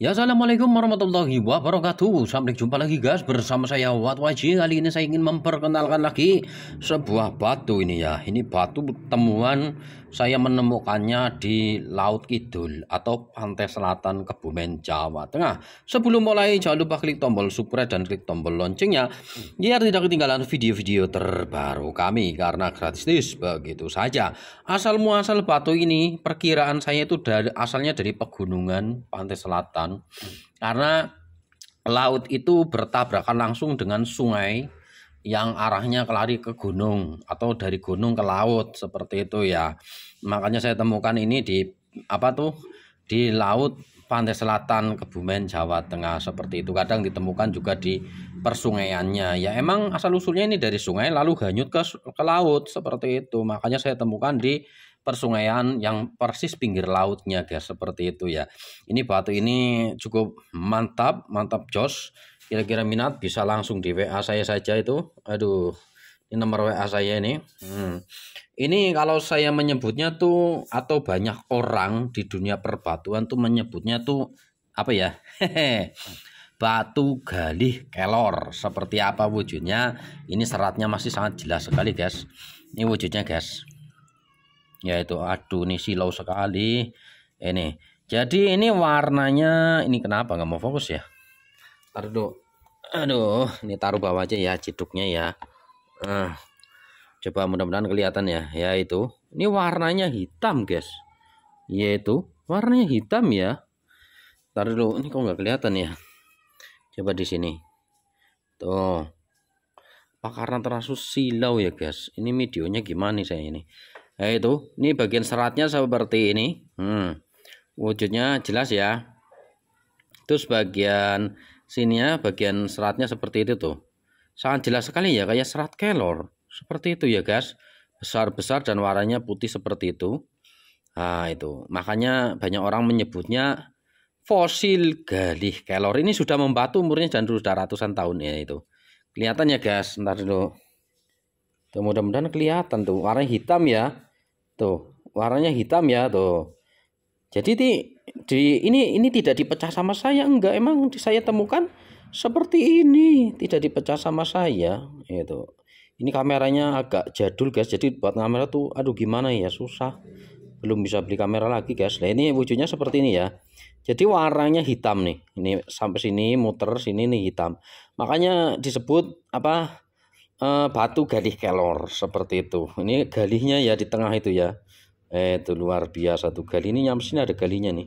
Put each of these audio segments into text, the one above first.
Ya assalamualaikum warahmatullahi wabarakatuh Sampai jumpa lagi guys bersama saya Wajing Kali ini saya ingin memperkenalkan lagi sebuah batu ini ya Ini batu temuan saya menemukannya di Laut Kidul atau pantai selatan Kebumen, Jawa Tengah. Sebelum mulai, jangan lupa klik tombol subscribe dan klik tombol loncengnya biar tidak ketinggalan video-video terbaru kami karena gratis begitu saja. Asal muasal batu ini perkiraan saya itu dari asalnya dari pegunungan pantai selatan karena laut itu bertabrakan langsung dengan sungai yang arahnya kelari ke gunung atau dari gunung ke laut seperti itu ya. Makanya saya temukan ini di apa tuh di laut pantai selatan Kebumen Jawa Tengah seperti itu. Kadang ditemukan juga di persungaiannya. Ya emang asal usulnya ini dari sungai lalu hanyut ke ke laut seperti itu. Makanya saya temukan di persungaian yang persis pinggir lautnya guys seperti itu ya. Ini batu ini cukup mantap, mantap jos kira-kira minat bisa langsung di WA saya saja itu aduh ini nomor WA saya ini hmm. ini kalau saya menyebutnya tuh atau banyak orang di dunia perbatuan tuh menyebutnya tuh apa ya batu galih kelor seperti apa wujudnya ini seratnya masih sangat jelas sekali guys ini wujudnya guys yaitu aduh ini silau sekali ini jadi ini warnanya ini kenapa nggak mau fokus ya taruh dulu aduh ini taruh bawah aja ya ciduknya ya Uh, coba mudah-mudahan kelihatan ya ya itu ini warnanya hitam guys yaitu warnanya hitam ya taruh dulu ini kok nggak kelihatan ya coba di sini tuh apa karena terlalu silau ya guys ini videonya gimana nih saya ini ya itu ini bagian seratnya seperti ini hmm. wujudnya jelas ya terus bagian sini ya bagian seratnya seperti itu tuh sangat jelas sekali ya kayak serat kelor seperti itu ya guys besar-besar dan warnanya putih seperti itu nah itu makanya banyak orang menyebutnya fosil galih kelor ini sudah membatu umurnya dan sudah ratusan tahun ya itu kelihatan ya guys ntar dulu tuh mudah-mudahan kelihatan tuh warna hitam ya tuh warnanya hitam ya tuh jadi di di ini ini tidak dipecah sama saya enggak emang saya temukan seperti ini tidak dipecah sama saya itu ini kameranya agak jadul guys jadi buat kamera tuh aduh gimana ya susah belum bisa beli kamera lagi guys nah ini wujudnya seperti ini ya jadi warnanya hitam nih ini sampai sini muter sini nih hitam makanya disebut apa eh, batu galih kelor seperti itu ini galihnya ya di tengah itu ya Eh, itu luar biasa tuh kali ini yang sini ada galinya nih.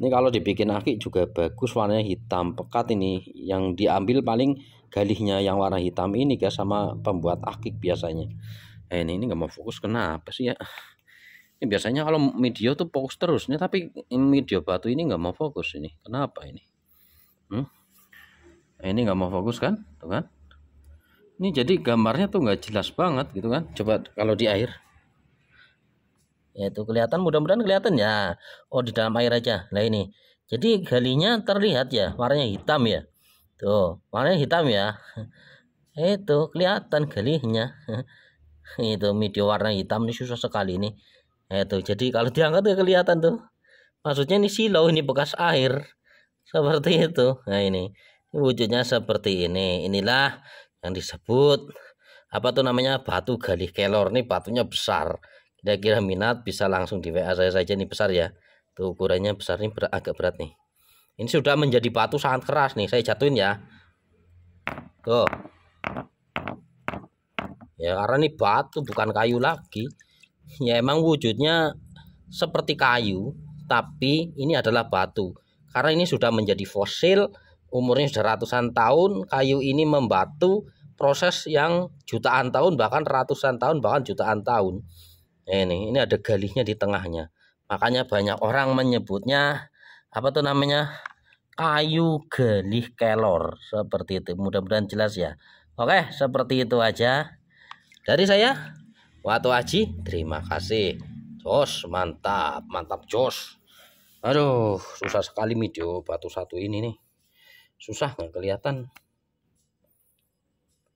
Ini kalau dibikin aki juga bagus warnanya hitam pekat ini. Yang diambil paling galihnya yang warna hitam ini guys sama pembuat akik biasanya. Eh, ini ini nggak mau fokus kenapa sih ya? Ini biasanya kalau media tuh fokus terus nih tapi media batu ini nggak mau fokus ini. Kenapa ini? Hmm? Eh, ini nggak mau fokus kan? Tuh kan? Ini jadi gambarnya tuh nggak jelas banget gitu kan? Coba kalau di air yaitu kelihatan mudah-mudahan kelihatan ya oh di dalam air aja nah ini jadi galinya terlihat ya warnanya hitam ya tuh warnanya hitam ya itu kelihatan galinya itu media warna hitam ini susah sekali ini itu jadi kalau diangkat tuh kelihatan tuh maksudnya ini silau ini bekas air seperti itu nah ini wujudnya seperti ini inilah yang disebut apa tuh namanya batu galih kelor nih batunya besar saya kira minat bisa langsung di WA saya saja ini besar ya. Tuh ukurannya besar ini ber agak berat nih. Ini sudah menjadi batu sangat keras nih. Saya jatuhin ya. Tuh. Ya karena ini batu bukan kayu lagi. Ya emang wujudnya seperti kayu, tapi ini adalah batu. Karena ini sudah menjadi fosil, umurnya sudah ratusan tahun, kayu ini membatu proses yang jutaan tahun bahkan ratusan tahun bahkan jutaan tahun ini ini ada galihnya di tengahnya makanya banyak orang menyebutnya apa tuh namanya kayu galih kelor seperti itu mudah-mudahan jelas ya oke seperti itu aja dari saya Watu Aji terima kasih jos mantap mantap jos aduh susah sekali video batu satu ini nih susah nggak kelihatan